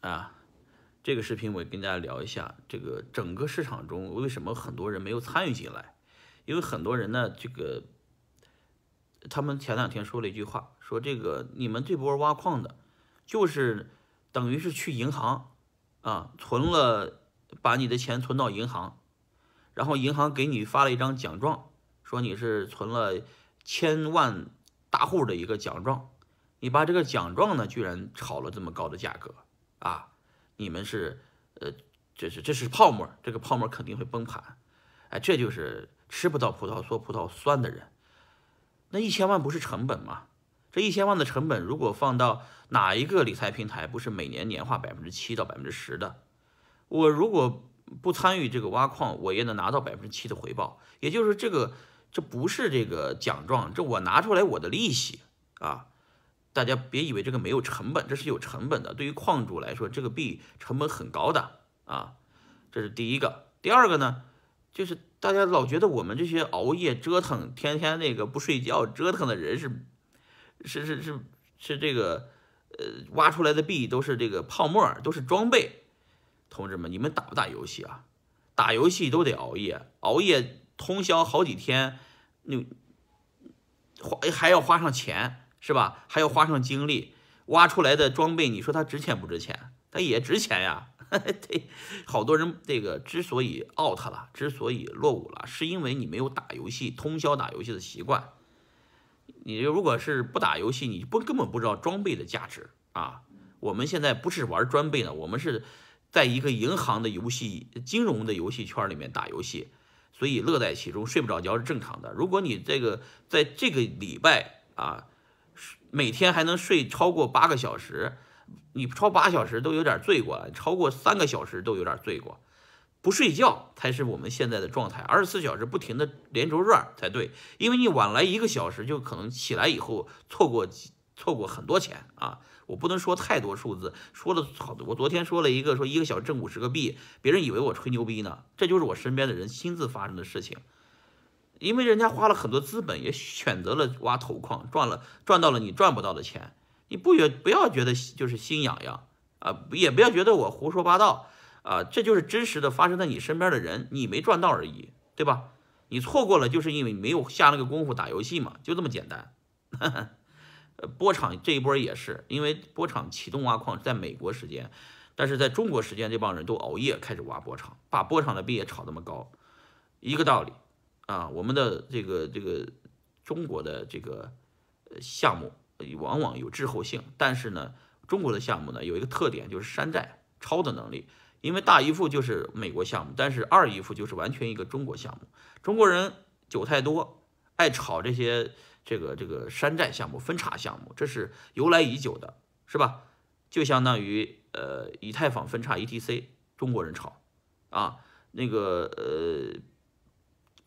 啊，这个视频我跟大家聊一下，这个整个市场中为什么很多人没有参与进来？因为很多人呢，这个他们前两天说了一句话，说这个你们这波挖矿的，就是等于是去银行啊存了，把你的钱存到银行，然后银行给你发了一张奖状，说你是存了千万大户的一个奖状，你把这个奖状呢，居然炒了这么高的价格。啊，你们是，呃，这是这是泡沫，这个泡沫肯定会崩盘，哎，这就是吃不到葡萄说葡萄酸的人。那一千万不是成本吗？这一千万的成本如果放到哪一个理财平台，不是每年年化百分之七到百分之十的？我如果不参与这个挖矿，我也能拿到百分之七的回报，也就是这个这不是这个奖状，这我拿出来我的利息啊。大家别以为这个没有成本，这是有成本的。对于矿主来说，这个币成本很高的啊，这是第一个。第二个呢，就是大家老觉得我们这些熬夜折腾、天天那个不睡觉折腾的人是是是是是这个呃挖出来的币都是这个泡沫，都是装备。同志们，你们打不打游戏啊？打游戏都得熬夜，熬夜通宵好几天，那花还要花上钱。是吧？还要花上精力挖出来的装备，你说它值钱不值钱？它也值钱呀。对，好多人这个之所以 out 了，之所以落伍了，是因为你没有打游戏、通宵打游戏的习惯。你如果是不打游戏，你不根本不知道装备的价值啊。我们现在不是玩装备呢，我们是在一个银行的游戏、金融的游戏圈里面打游戏，所以乐在其中，睡不着觉是正常的。如果你这个在这个礼拜啊。每天还能睡超过八个小时，你超八小时都有点罪过，超过三个小时都有点罪过，不睡觉才是我们现在的状态。二十四小时不停的连轴转才对，因为你晚来一个小时，就可能起来以后错过错过很多钱啊！我不能说太多数字，说的好，我昨天说了一个，说一个小时挣五十个币，别人以为我吹牛逼呢，这就是我身边的人亲自发生的事情。因为人家花了很多资本，也选择了挖头矿，赚了赚到了你赚不到的钱。你不也不要觉得就是心痒痒啊，也不要觉得我胡说八道啊，这就是真实的发生在你身边的人，你没赚到而已，对吧？你错过了，就是因为没有下那个功夫打游戏嘛，就这么简单。波场这一波也是，因为波场启动挖矿在美国时间，但是在中国时间，这帮人都熬夜开始挖波场，把波场的币也炒那么高，一个道理。啊，我们的这个这个中国的这个项目往往有滞后性，但是呢，中国的项目呢有一个特点就是山寨抄的能力，因为大姨父就是美国项目，但是二姨父就是完全一个中国项目。中国人酒太多，爱炒这些这个这个山寨项目、分叉项目，这是由来已久的，是吧？就相当于呃，以太坊分叉 ETC，中国人炒啊，那个呃。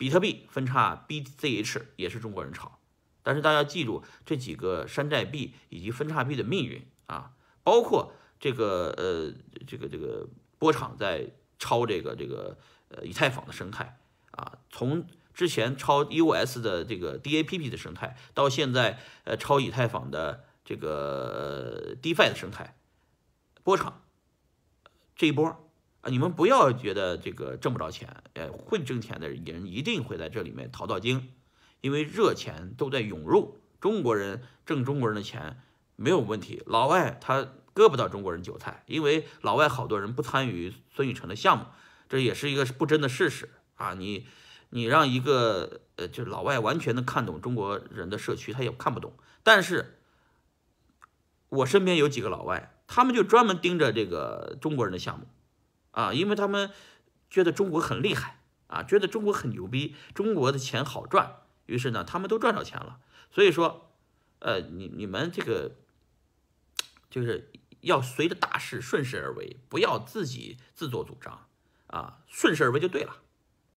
比特币分叉 BCH 也是中国人炒，但是大家记住这几个山寨币以及分叉币的命运啊，包括这个呃这个这个波场在超这个这个呃以太坊的生态啊，从之前超 US 的这个 DAPP 的生态，到现在呃超以太坊的这个 DeFi 的生态，波场这一波。啊，你们不要觉得这个挣不着钱，呃，会挣钱的人一定会在这里面淘到金，因为热钱都在涌入，中国人挣中国人的钱没有问题，老外他割不到中国人韭菜，因为老外好多人不参与孙宇晨的项目，这也是一个不争的事实啊。你你让一个呃，就是老外完全能看懂中国人的社区，他也看不懂。但是，我身边有几个老外，他们就专门盯着这个中国人的项目。啊，因为他们觉得中国很厉害啊，觉得中国很牛逼，中国的钱好赚，于是呢，他们都赚到钱了。所以说，呃，你你们这个就是要随着大势顺势而为，不要自己自作主张啊，顺势而为就对了。